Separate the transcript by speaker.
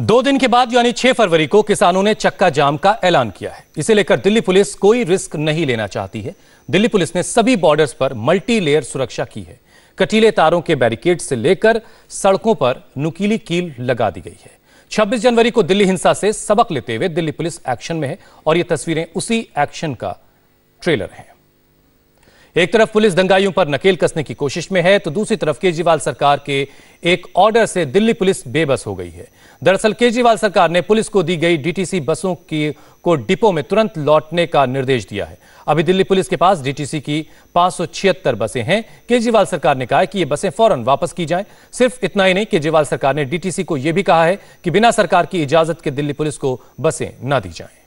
Speaker 1: दो दिन के बाद यानी 6 फरवरी को किसानों ने चक्का जाम का ऐलान किया है इसे लेकर दिल्ली पुलिस कोई रिस्क नहीं लेना चाहती है दिल्ली पुलिस ने सभी बॉर्डर्स पर मल्टी लेयर सुरक्षा की है कटीले तारों के बैरिकेड से लेकर सड़कों पर नुकीली कील लगा दी गई है 26 जनवरी को दिल्ली हिंसा से सबक लेते हुए दिल्ली पुलिस एक्शन में है और ये तस्वीरें उसी एक्शन का ट्रेलर है एक तरफ पुलिस दंगाइयों पर नकेल कसने की कोशिश में है तो दूसरी तरफ केजरीवाल सरकार के एक ऑर्डर से दिल्ली पुलिस बेबस हो गई है दरअसल केजरीवाल सरकार ने पुलिस को दी गई डीटीसी बसों की को डिपो में तुरंत लौटने का निर्देश दिया है अभी दिल्ली पुलिस के पास डीटीसी की पांच बसें हैं केजरीवाल सरकार ने कहा है कि ये बसें फौरन वापस की जाएं सिर्फ इतना ही नहीं केजरीवाल सरकार ने डीटीसी को यह भी कहा है कि बिना सरकार की इजाजत के दिल्ली पुलिस को बसें न दी जाएं